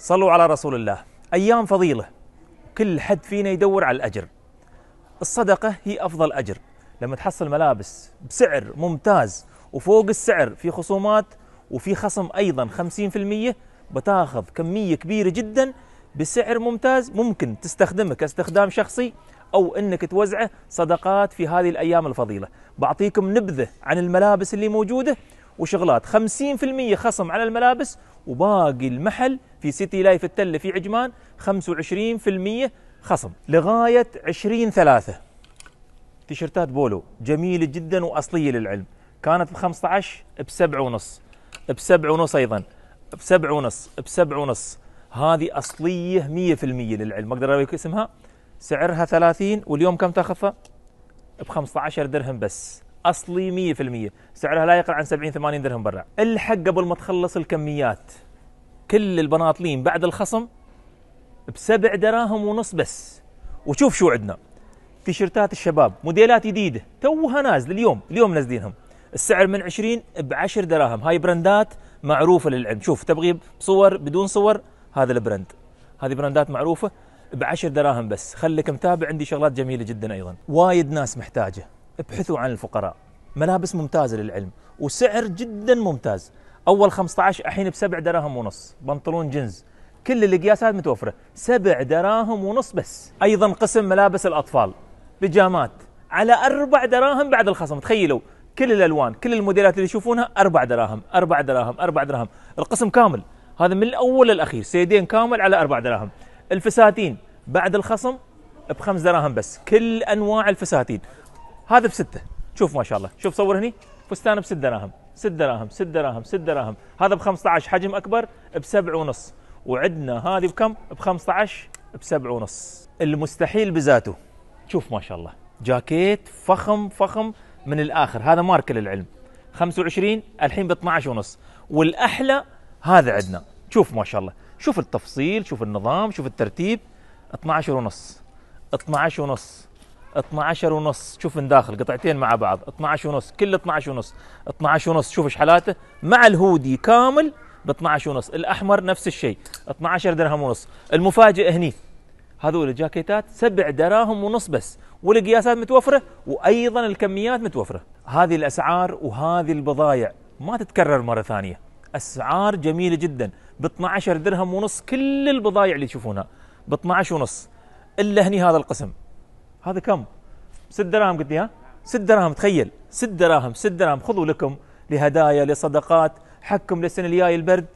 صلوا على رسول الله أيام فضيلة كل حد فينا يدور على الأجر الصدقة هي أفضل أجر لما تحصل ملابس بسعر ممتاز وفوق السعر في خصومات وفي خصم أيضا 50% بتاخذ كمية كبيرة جدا بسعر ممتاز ممكن تستخدمه كاستخدام شخصي أو أنك توزعه صدقات في هذه الأيام الفضيلة بعطيكم نبذة عن الملابس اللي موجودة وشغلات 50% خصم على الملابس وباقي المحل في سيتي لايف التله في عجمان 25% خصم لغايه 20 3 تيشرتات بولو جميله جدا واصليه للعلم كانت ب 15 بسبعة ونص بسبعة ونص ايضا بسبعة ونص بسبعة ونص هذه اصليه 100% للعلم اقدر اقول اسمها سعرها 30 واليوم كم تاخذها؟ ب 15 درهم بس اصلي 100% سعرها لا يقل عن 70 80 درهم برا الحق قبل ما تخلص الكميات كل البناطلين بعد الخصم بسبع دراهم ونص بس وشوف شو عندنا تيشرتات الشباب موديلات جديده توها نازل اليوم اليوم نازلينهم السعر من 20 ب 10 دراهم هاي براندات معروفه للعلم شوف تبغي بصور بدون صور هذا البراند هذه براندات معروفه ب 10 دراهم بس خليك متابع عندي شغلات جميله جدا ايضا وايد ناس محتاجه ابحثوا عن الفقراء ملابس ممتازة للعلم وسعر جدا ممتاز أول 15 الحين بسبع دراهم ونص بنطلون جنز كل القياسات متوفرة سبع دراهم ونص بس أيضا قسم ملابس الأطفال بيجامات على أربع دراهم بعد الخصم تخيلوا كل الألوان كل الموديلات اللي يشوفونها أربع دراهم أربع دراهم أربع دراهم القسم كامل هذا من الأول للأخير سيدين كامل على أربع دراهم الفساتين بعد الخصم بخمس دراهم بس كل أنواع الفساتين هذا بستة شوف ما شاء الله شوف صور هني فستان بست دراهم ست دراهم ست دراهم ست دراهم هذا ب 15 حجم اكبر بسبع ونص وعندنا هذه بكم ب 15 بسبع ونص المستحيل بذاته شوف ما شاء الله جاكيت فخم فخم من الاخر هذا مارك للعلم 25 الحين ب 12 ونص والاحلى هذا عندنا شوف ما شاء الله شوف التفصيل شوف النظام شوف الترتيب 12 ونص 12 ونص 12 ونص شوف من داخل قطعتين مع بعض 12 ونص كل 12 ونص 12 ونص شوف ايش حالاته مع الهودي كامل ب 12 ونص الاحمر نفس الشيء 12 درهم ونص المفاجئ هني هذول الجاكيتات سبع دراهم ونص بس والقياسات متوفره وايضا الكميات متوفره هذه الاسعار وهذه البضايع ما تتكرر مره ثانيه اسعار جميله جدا ب 12 درهم ونص كل البضايع اللي تشوفونها ب 12 ونص الا هني هذا القسم هذا كم؟ ست دراهم قلت لي ها؟ ست دراهم تخيل ست دراهم ست دراهم خذوا لكم لهدايا لصدقات حقكم للسنه الجايه البرد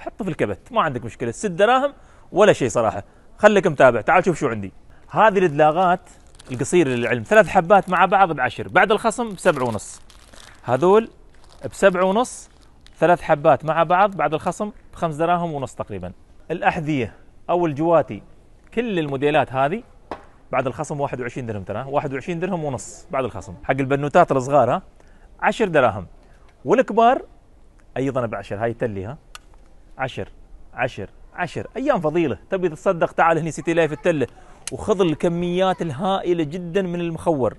حطوا في الكبت ما عندك مشكله ست دراهم ولا شيء صراحه خليك متابع تعال شوف شو عندي هذه الادلاغات القصير للعلم ثلاث حبات مع بعض بعشر بعد الخصم بسبعة ونص هذول بسبعة ونص ثلاث حبات مع بعض بعد الخصم بخمس دراهم ونص تقريبا الأحذية أو الجواتي كل الموديلات هذه بعد الخصم 21 درهم ترى 21 درهم ونص بعد الخصم حق البنوتات الصغار ها 10 دراهم والكبار ايضا ب 10 هاي تلي ها 10 10 10 ايام فضيله تبي تصدق تعال هني سيتي لايف التله وخذ الكميات الهائله جدا من المخور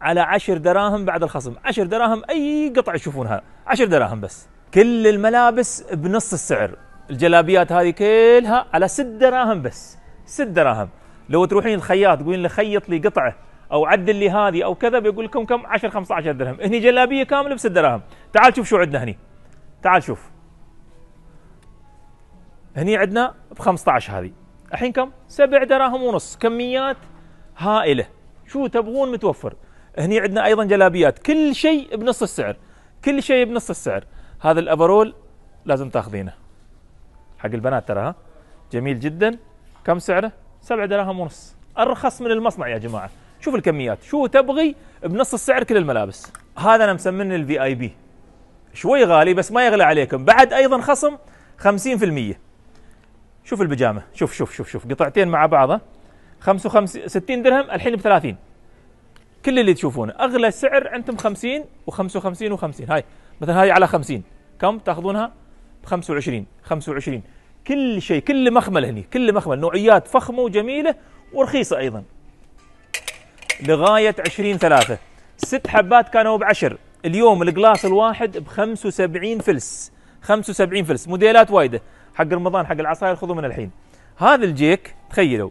على 10 دراهم بعد الخصم 10 دراهم اي قطعه تشوفونها 10 دراهم بس كل الملابس بنص السعر الجلابيات هذه كلها على 6 دراهم بس 6 دراهم لو تروحين الخياط تقولين له خيط لي قطعه او عدل لي هذه او كذا بيقول لكم كم 10 15 درهم هني جلابيه كامله ب 6 دراهم تعال شوف شو عندنا هني تعال شوف هني عندنا ب 15 هذه الحين كم 7 دراهم ونص كميات هائله شو تبغون متوفر هني عندنا ايضا جلابيات كل شيء بنص السعر كل شيء بنص السعر هذا الافرول لازم تاخذينه حق البنات ترى ها جميل جدا كم سعره 7 دراهم ونص ارخص من المصنع يا جماعه شوف الكميات شو تبغي بنص السعر كل الملابس هذا انا مسمينه الفي اي بي شوي غالي بس ما يغلى عليكم بعد ايضا خصم 50% شوف البجامه شوف شوف شوف شوف قطعتين مع بعضها 55 60 درهم الحين ب 30 كل اللي تشوفونه اغلى سعر عندهم 50 و55 و50 هاي مثلا هاي على 50 كم تاخذونها ب 25 25 كل شيء كل مخمل هني كل مخمل نوعيات فخمة وجميلة ورخيصة أيضا لغاية عشرين ثلاثة ست حبات كانوا بعشر اليوم القلاص الواحد بخمس وسبعين فلس خمس وسبعين فلس موديلات وايدة حق رمضان حق العصاير خذوا من الحين هذا الجيك تخيلوا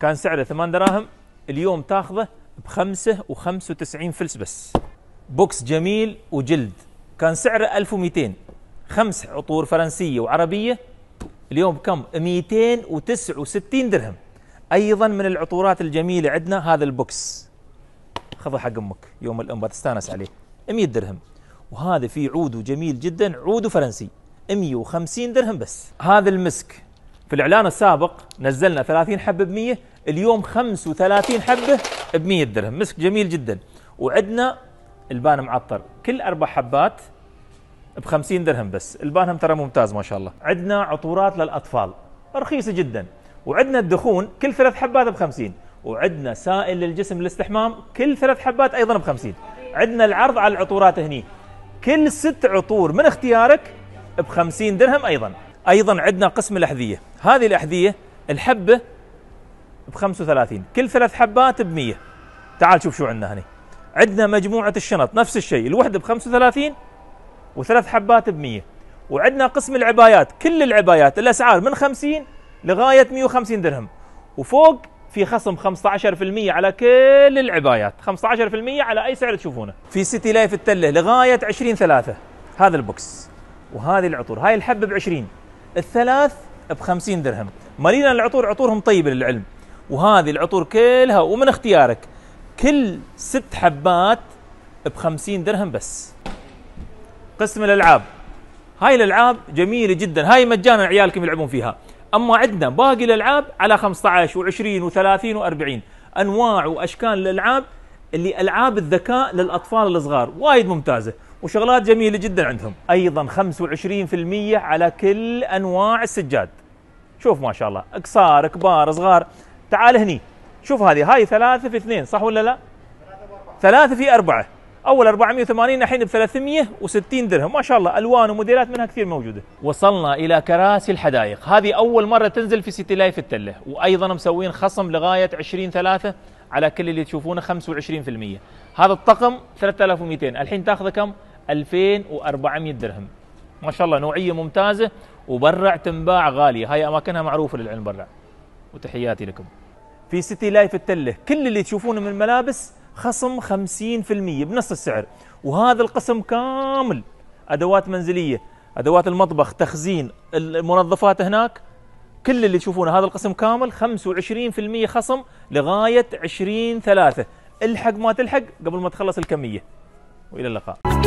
كان سعره ثمان دراهم اليوم تاخذه بخمسة وخمس وتسعين فلس بس بوكس جميل وجلد كان سعره 1200 خمس عطور فرنسية وعربية اليوم بكم 269 درهم ايضا من العطورات الجميله عندنا هذا البوكس خذه حق امك يوم الام بتستانس عليه 100 درهم وهذا فيه عود جميل جدا عود فرنسي 150 درهم بس هذا المسك في الاعلان السابق نزلنا 30 حبه ب 100 اليوم 35 حبه ب 100 درهم مسك جميل جدا وعندنا البان معطر كل اربع حبات ب 50 درهم بس البانهم ترى ممتاز ما شاء الله عندنا عطورات للاطفال رخيصه جدا وعندنا الدخون كل ثلاث حبات ب 50 وعندنا سائل للجسم للاستحمام كل ثلاث حبات ايضا ب 50 عندنا العرض على العطورات هني كل ست عطور من اختيارك ب 50 درهم ايضا ايضا عندنا قسم الاحذيه هذه الاحذيه الحبه ب 35 كل ثلاث حبات ب 100 تعال شوف شو عندنا هني عندنا مجموعه الشنط نفس الشيء الوحده ب 35 وثلاث حبات ب 100 وعندنا قسم العبايات كل العبايات الاسعار من 50 لغايه 150 درهم وفوق في خصم 15% على كل العبايات 15% على اي سعر تشوفونه في سيتي لايف التله لغايه 20 3 هذا البوكس وهذه العطور هاي الحبه ب 20 الثلاث ب 50 درهم مالينا العطور عطورهم طيبه للعلم وهذه العطور كلها ومن اختيارك كل ست حبات ب 50 درهم بس قسم الالعاب هاي الالعاب جميله جدا هاي مجانا عيالكم يلعبون فيها اما عندنا باقي الالعاب على 15 و20 و30 و40 انواع واشكال الالعاب اللي العاب الذكاء للاطفال الصغار وايد ممتازه وشغلات جميله جدا عندهم ايضا 25% على كل انواع السجاد شوف ما شاء الله قصار كبار صغار تعال هني شوف هذه هاي ثلاثة في اثنين صح ولا لا ثلاثة في أربعة اول 480 الحين ب 360 درهم ما شاء الله الوان وموديلات منها كثير موجوده وصلنا الى كراسي الحدائق هذه اول مره تنزل في سيتي لايف التله وايضا مسوين خصم لغايه 20 3 على كل اللي تشوفونه 25% هذا الطقم 3200 الحين تاخذه كم 2400 درهم ما شاء الله نوعيه ممتازه وبرع تنباع غاليه هاي اماكنها معروفه للعلم برع وتحياتي لكم في سيتي لايف التله كل اللي تشوفونه من ملابس خصم 50% بنص السعر وهذا القسم كامل ادوات منزليه ادوات المطبخ تخزين المنظفات هناك كل اللي تشوفونه هذا القسم كامل 25% خصم لغايه 20 3 الحق ما تلحق قبل ما تخلص الكميه والى اللقاء